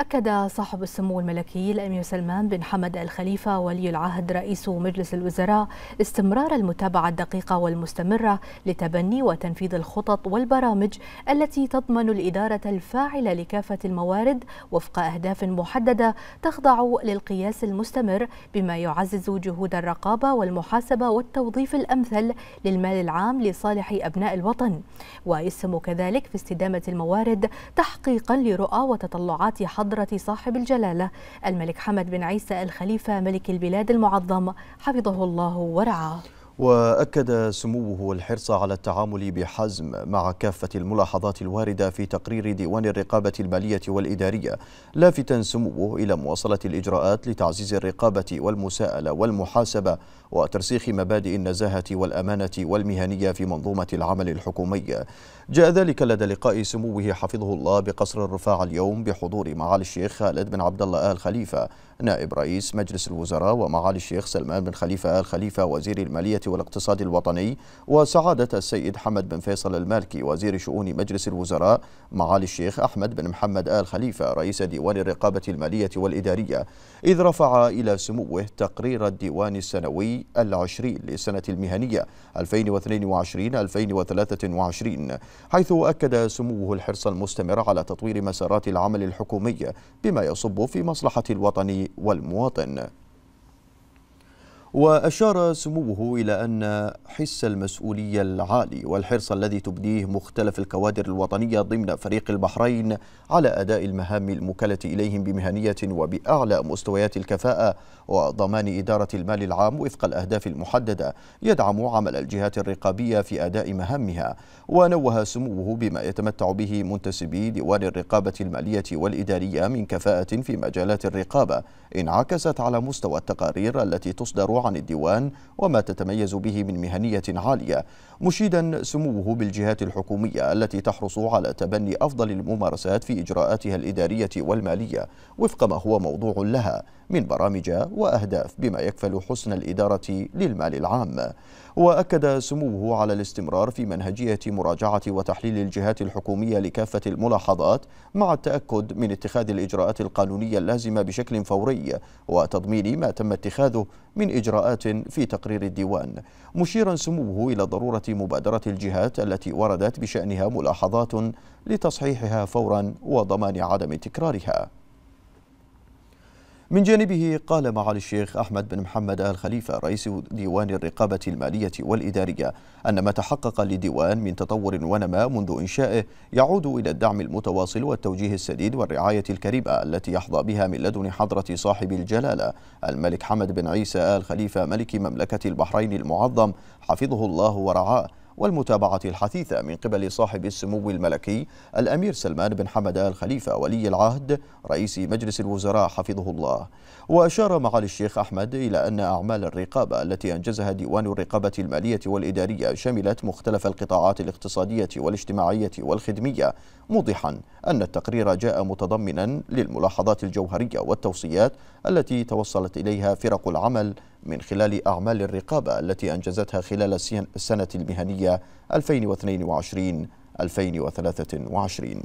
أكد صاحب السمو الملكي الأمير سلمان بن حمد الخليفة ولي العهد رئيس مجلس الوزراء استمرار المتابعة الدقيقة والمستمرة لتبني وتنفيذ الخطط والبرامج التي تضمن الإدارة الفاعلة لكافة الموارد وفق أهداف محددة تخضع للقياس المستمر بما يعزز جهود الرقابة والمحاسبة والتوظيف الأمثل للمال العام لصالح أبناء الوطن ويسهم كذلك في استدامة الموارد تحقيقا لرؤى وتطلعات حضر حضرة صاحب الجلالة الملك حمد بن عيسى الخليفة ملك البلاد المعظم حفظه الله ورعاه واكد سموه الحرص على التعامل بحزم مع كافه الملاحظات الوارده في تقرير ديوان الرقابه الماليه والاداريه لافتا سموه الى مواصله الاجراءات لتعزيز الرقابه والمساءله والمحاسبه وترسيخ مبادئ النزاهه والامانه والمهنيه في منظومه العمل الحكومي جاء ذلك لدى لقاء سموه حفظه الله بقصر الرفاع اليوم بحضور معالي الشيخ خالد بن عبد الله ال خليفه نائب رئيس مجلس الوزراء ومعالي الشيخ سلمان بن خليفه ال خليفه وزير الماليه والاقتصاد الوطني وسعادة السيد حمد بن فيصل المالكي وزير شؤون مجلس الوزراء معالي الشيخ أحمد بن محمد آل خليفة رئيس ديوان الرقابة المالية والإدارية إذ رفع إلى سموه تقرير الديوان السنوي العشرين للسنة المهنية 2022-2023 حيث أكد سموه الحرص المستمر على تطوير مسارات العمل الحكومي بما يصب في مصلحة الوطن والمواطن وأشار سموه إلى أن حس المسؤولية العالي والحرص الذي تبديه مختلف الكوادر الوطنية ضمن فريق البحرين على أداء المهام المكلة إليهم بمهنية وبأعلى مستويات الكفاءة وضمان إدارة المال العام وفق الأهداف المحددة يدعم عمل الجهات الرقابية في أداء مهامها ونوه سموه بما يتمتع به منتسبي ديوان الرقابة المالية والإدارية من كفاءة في مجالات الرقابة انعكست على مستوى التقارير التي تصدر عن الديوان وما تتميز به من مهنية عالية مشيدا سموه بالجهات الحكومية التي تحرص على تبني أفضل الممارسات في إجراءاتها الإدارية والمالية وفق ما هو موضوع لها من برامج وأهداف بما يكفل حسن الإدارة للمال العام وأكد سموه على الاستمرار في منهجية مراجعة وتحليل الجهات الحكومية لكافة الملاحظات مع التأكد من اتخاذ الإجراءات القانونية اللازمة بشكل فوري وتضمين ما تم اتخاذه من إجراءات في تقرير الديوان مشيرا سموه إلى ضرورة مبادرة الجهات التي وردت بشأنها ملاحظات لتصحيحها فورا وضمان عدم تكرارها من جانبه قال معالي الشيخ أحمد بن محمد آل خليفة رئيس ديوان الرقابة المالية والإدارية أن ما تحقق لديوان من تطور ونماء منذ إنشائه يعود إلى الدعم المتواصل والتوجيه السديد والرعاية الكريمة التي يحظى بها من لدن حضرة صاحب الجلالة الملك حمد بن عيسى آل خليفة ملك مملكة البحرين المعظم حفظه الله ورعاه والمتابعة الحثيثة من قبل صاحب السمو الملكي الأمير سلمان بن حمدان الخليفة ولي العهد رئيس مجلس الوزراء حفظه الله وأشار معالي الشيخ أحمد إلى أن أعمال الرقابة التي أنجزها ديوان الرقابة المالية والإدارية شملت مختلف القطاعات الاقتصادية والاجتماعية والخدمية موضحا أن التقرير جاء متضمنا للملاحظات الجوهرية والتوصيات التي توصلت إليها فرق العمل من خلال أعمال الرقابة التي أنجزتها خلال السنة المهنية 2022 2023